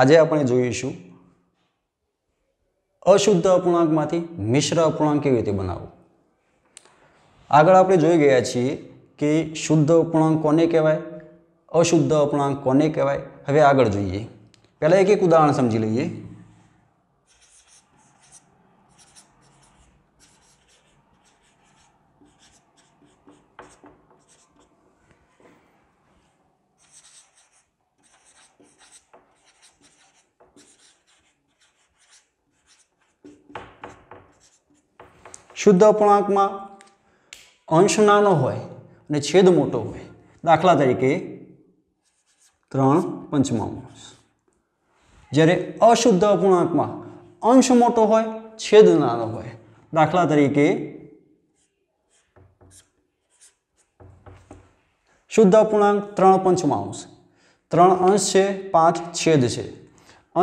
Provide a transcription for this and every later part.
આજે આપણે જોઈશું અશુદ્ધ અપૂર્ણાંકમાંથી મિશ્ર અપૂર્ણાંક કેવી રીતે બનાવવું આગળ આપણે જોઈ ગયા છીએ કે શુદ્ધ અપૂર્ણાંક કોને કહેવાય અશુદ્ધ અપૂર્ણાંક કોને કહેવાય હવે આગળ જોઈએ પહેલાં એક એક ઉદાહરણ સમજી લઈએ શુદ્ધ અપૂર્ણાંકમાં અંશ નાનો હોય અને છેદ મોટો હોય દાખલા તરીકે ત્રણ પંચમાંશ જ્યારે અશુદ્ધ અપૂર્ણાંકમાં અંશ મોટો હોય છેદ નાનો હોય દાખલા તરીકે શુદ્ધ અપૂર્ણાંક ત્રણ પંચમાંશ ત્રણ અંશ છે પાંચ છેદ છે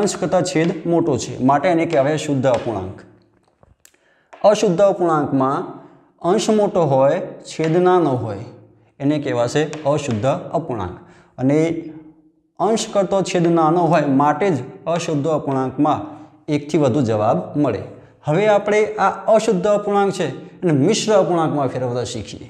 અંશ કરતાં છેદ મોટો છે માટે એને કહેવાય શુદ્ધ અપૂર્ણાંક અશુદ્ધ અપૂર્ણાંકમાં અંશ મોટો હોય છેદ નાનો હોય એને કહેવાશે અશુદ્ધ અપૂર્ણાંક અને અંશ કરતો છેદ નાનો હોય માટે જ અશુદ્ધ અપૂર્ણાંકમાં એકથી વધુ જવાબ મળે હવે આપણે આ અશુદ્ધ અપૂર્ણાંક છે અને મિશ્ર અપૂર્ણાંકમાં ફેરવતા શીખીએ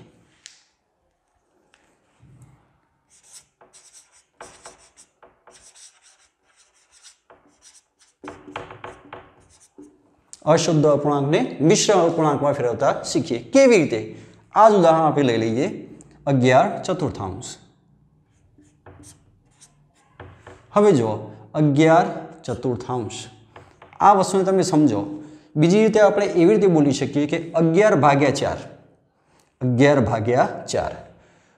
અશુદ્ધ અપૂર્ણાંકને મિશ્ર અપૂર્ણાંકમાં ફેરવતા શીખીએ કેવી રીતે આ જ ઉદાહરણ આપણે લઈ લઈએ અગિયાર ચતુર્થાંશ હવે જુઓ અગિયાર ચતુર્થાંશ આ વસ્તુને તમે સમજો બીજી રીતે આપણે એવી રીતે બોલી શકીએ કે અગિયાર ભાગ્યા ચાર અગિયાર ભાગ્યા ચાર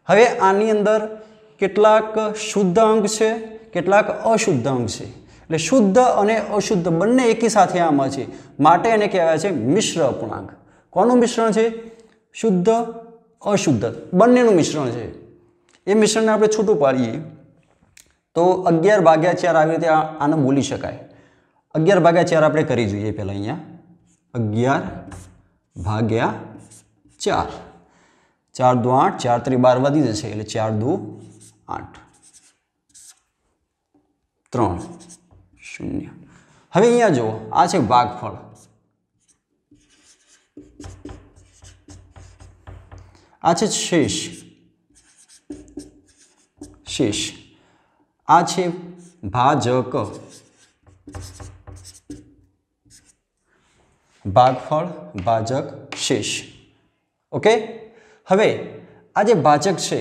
હવે આની અંદર કેટલાક શુદ્ધ અંક છે કેટલાક અશુદ્ધ અંક છે એટલે શુદ્ધ અને અશુદ્ધ બંને એકી સાથે આમાં છે માટે એને કહેવાય છે મિશ્ર અપૂર્ણાંક કોનું મિશ્રણ છે શુદ્ધ અશુદ્ધ બંનેનું મિશ્રણ છે એ મિશ્રણને આપણે છૂટું પાડીએ તો અગિયાર ભાગ્યા ચાર આવી રીતે આને બોલી શકાય અગિયાર ભાગ્યા ચાર આપણે કરી જોઈએ પહેલાં અહીંયા અગિયાર ભાગ્યા ચાર ચાર દુ આઠ ચાર ત્રી બાર વધી જશે એટલે ચાર દુ આઠ ત્રણ શૂન્ય હવે અહીંયા જુઓ આ છે ભાગફળ આ છે શેષ શેષ આ છે ભાજક ભાગફળ ભાજક શેષ ઓકે હવે આ જે ભાજક છે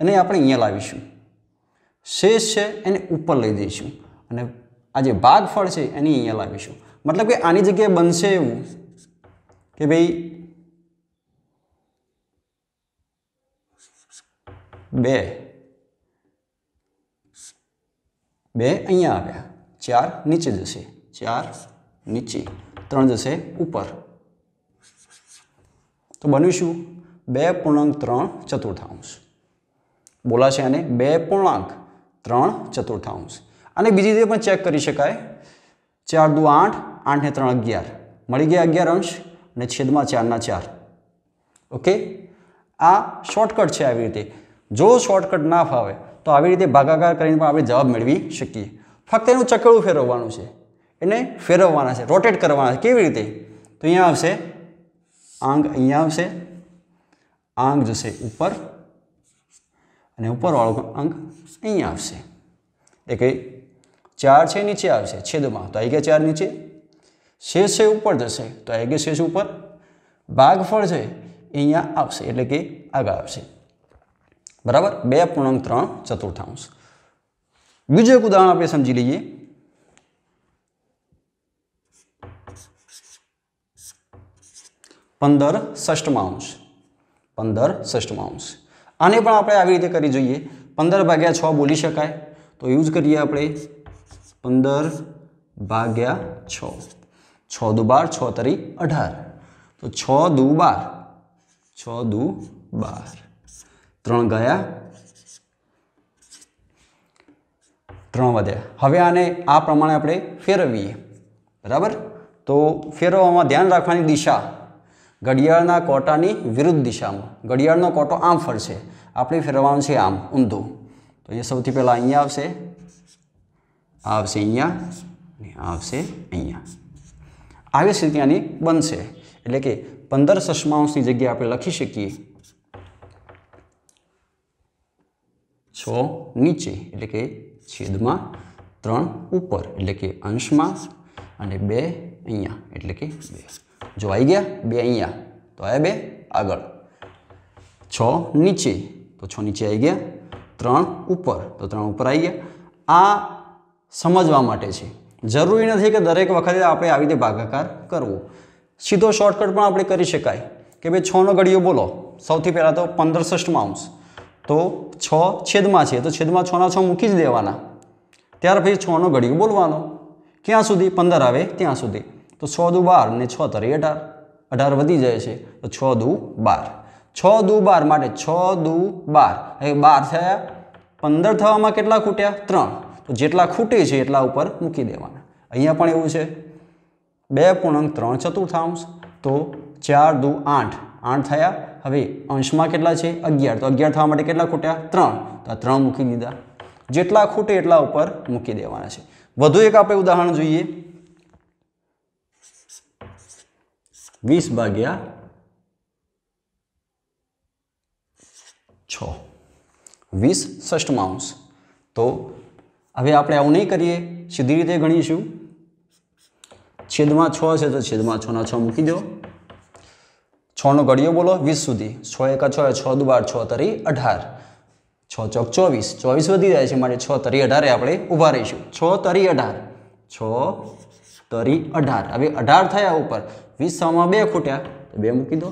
એને આપણે અહીંયા લાવીશું શેષ છે એને ઉપર લઈ જઈશું અને આ જે ભાગફળ છે એની અહીંયા લાવીશું મતલબ કે આની જગ્યાએ બનશે એવું કે ભાઈ બે બે અહીંયા આવ્યા ચાર નીચે જશે ચાર નીચે ત્રણ જશે ઉપર તો બન્યું શું બે પૂર્ણાંક ત્રણ ચતુર્થાંશ બોલાશે આને બે પૂર્ણાંક ત્રણ ચતુર્થાંશ અને બીજી રીતે પણ ચેક કરી શકાય ચાર દુ આઠ આઠને ત્રણ અગિયાર મળી ગયા અગિયાર અંશ અને છેદમાં ચારના ચાર ઓકે આ શોર્ટકટ છે આવી રીતે જો શોર્ટકટ ના ફાવે તો આવી રીતે ભાગાકાર કરીને પણ આપણે જવાબ મેળવી શકીએ ફક્ત એનું ચકડું ફેરવવાનું છે એને ફેરવવાના છે રોટેટ કરવાના છે કેવી રીતે તો અહીંયા આવશે આંગ અહીંયા આવશે આંગ જશે ઉપર અને ઉપરવાળો અંક અહીંયા આવશે એટલે ચાર છે નીચે આવશે છેદમાં તો આઈ ચાર નીચે શેષ છે ઉપર જશે તો આઈ શેષ ઉપર ભાગફળ છે અહીંયા આવશે એટલે કે આગળ આવશે બરાબર બે પૂર્ણાંક ત્રણ ચતુર્થાંશ બીજું એક ઉદાહરણ આપણે સમજી લઈએ પંદર ષષ્ટમાંશ પંદર ષષ્ઠમાંશ આને પણ આપણે આવી રીતે કરી જોઈએ પંદર ભાગ્યા છ બોલી શકાય તો યુઝ કરીએ આપણે પંદર ભાગ્યા છ છ દુ બાર છ તરી અઢાર તો છ દુ બાર છ દુ બાર ત્રણ ગયા ત્રણ વધ્યા હવે આને આ પ્રમાણે આપણે ફેરવીએ બરાબર તો ફેરવવામાં ધ્યાન રાખવાની દિશા ઘડિયાળના કોટાની વિરુદ્ધ દિશામાં ઘડિયાળનો કોટો આમ ફરશે આપણે ફેરવવાનું છે આમ ઊંધું તો એ સૌથી પહેલાં અહીંયા આવશે આવશે અહીંયા ને આવશે અહીંયા આવી જ રીતે આની બનશે એટલે કે પંદર સસમાંશની જગ્યાએ આપણે લખી શકીએ છ નીચે એટલે કે છેદમાં ત્રણ ઉપર એટલે કે અંશમાં અને બે અહીંયા એટલે કે બે જો આવી ગયા બે અહીંયા તો આવ્યા બે આગળ છ નીચે તો છ નીચે આવી ગયા ત્રણ ઉપર તો ત્રણ ઉપર આવી ગયા આ સમજવા માટે છે જરૂરી નથી કે દરેક વખતે આપણે આવી રીતે ભાગાકાર કરવો સીધો શોર્ટકટ પણ આપણે કરી શકાય કે ભાઈ છનો ઘડીઓ બોલો સૌથી પહેલાં તો પંદર ષષ્ઠમાં અંશ તો છ છેદમાં છે તો છેદમાં છના છ મૂકી જ દેવાના ત્યાર પછી છનો ઘડીઓ બોલવાનો ક્યાં સુધી પંદર આવે ત્યાં સુધી તો છ દુ બાર ને છ તરી અઢાર અઢાર વધી જાય છે તો છ દુ બાર છ દુ બાર માટે છ દુ બાર એ બાર થયા પંદર થવામાં કેટલા ખૂટ્યા ત્રણ તો જેટલા ખૂટે છે એટલા ઉપર મૂકી દેવાના અહીંયા પણ એવું છે બે પૂર્ણાંક ત્રણ ચતુર્થાંશ તો ચાર દુ આઠ આઠ થયા હવે અંશમાં કેટલા છે અગિયાર તો અગિયાર થવા માટે કેટલા ખૂટ્યા ત્રણ તો આ ત્રણ મૂકી દીધા જેટલા ખૂટે એટલા ઉપર મૂકી દેવાના છે વધુ એક આપણે ઉદાહરણ જોઈએ વીસ ભાગ્યા છ વીસ ષષ્ઠમાંશ તો હવે આપણે આવું નહીં કરીએ સીધી રીતે ગણીશું છેદમાં છ છે તો છેદમાં છના છ મૂકી દો છનો ઘડિયો બોલો વીસ સુધી છ એકા છ છ દુ બાર છ તરી અઢાર છ ચોક ચોવીસ ચોવીસ વધી જાય છે માટે છ તરી અઢારે આપણે ઊભા રહીશું છ તરી અઢાર છ તરી અઢાર હવે અઢાર થયા ઉપર વીસ સામાં બે ખૂટ્યા બે મૂકી દો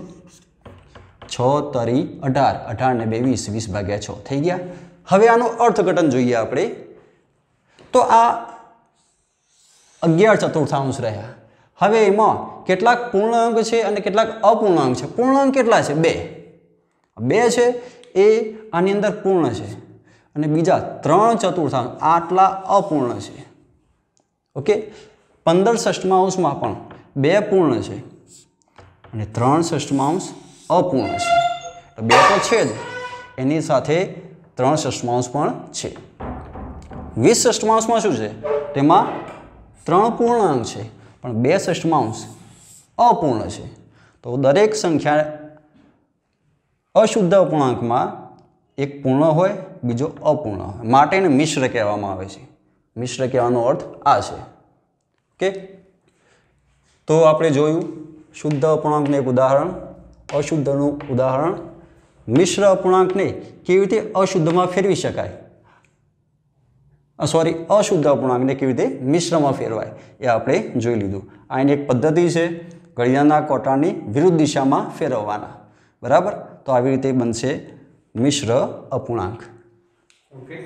છ તરી અઢાર અઢાર ને બે વીસ વીસ ભાગ્યા છ થઈ ગયા હવે આનું અર્થઘટન જોઈએ આપણે તો આ અગિયાર ચતુર્થાંશ રહ્યા હવે એમાં કેટલાક પૂર્ણાંક છે અને કેટલાક અપૂર્ણાંક છે પૂર્ણાંક કેટલા છે બે બે છે એ આની અંદર પૂર્ણ છે અને બીજા ત્રણ ચતુર્થાંશ આટલા અપૂર્ણ છે ઓકે પંદર ષષ્ટમાંશમાં પણ બે પૂર્ણ છે અને ત્રણ ષષ્ટમાંશ અપૂર્ણ છે બે તો છે જ એની સાથે ત્રણ ષષ્ટમાંશ પણ છે વીસ ષષ્ટમાંશમાં શું છે તેમાં ત્રણ પૂર્ણાંક છે પણ બે ષષ્ટમાંશ અપૂર્ણ છે તો દરેક સંખ્યા અશુદ્ધ અપૂર્ણાંકમાં એક પૂર્ણ હોય બીજો અપૂર્ણ હોય માટેને મિશ્ર કહેવામાં આવે છે મિશ્ર કહેવાનો અર્થ આ છે કે તો આપણે જોયું શુદ્ધ અપૂર્ણાંકને એક ઉદાહરણ અશુદ્ધનું ઉદાહરણ મિશ્ર અપૂર્ણાંકને કેવી રીતે અશુદ્ધમાં ફેરવી શકાય સોરી અશુદ્ધ અપૂર્ણાંકને કેવી રીતે મિશ્રમાં ફેરવાય એ આપણે જોઈ લીધું આની એક પદ્ધતિ છે ઘડિયાળના કોટાની વિરુદ્ધ દિશામાં ફેરવવાના બરાબર તો આવી રીતે બનશે મિશ્ર અપૂર્ણાંક ઓકે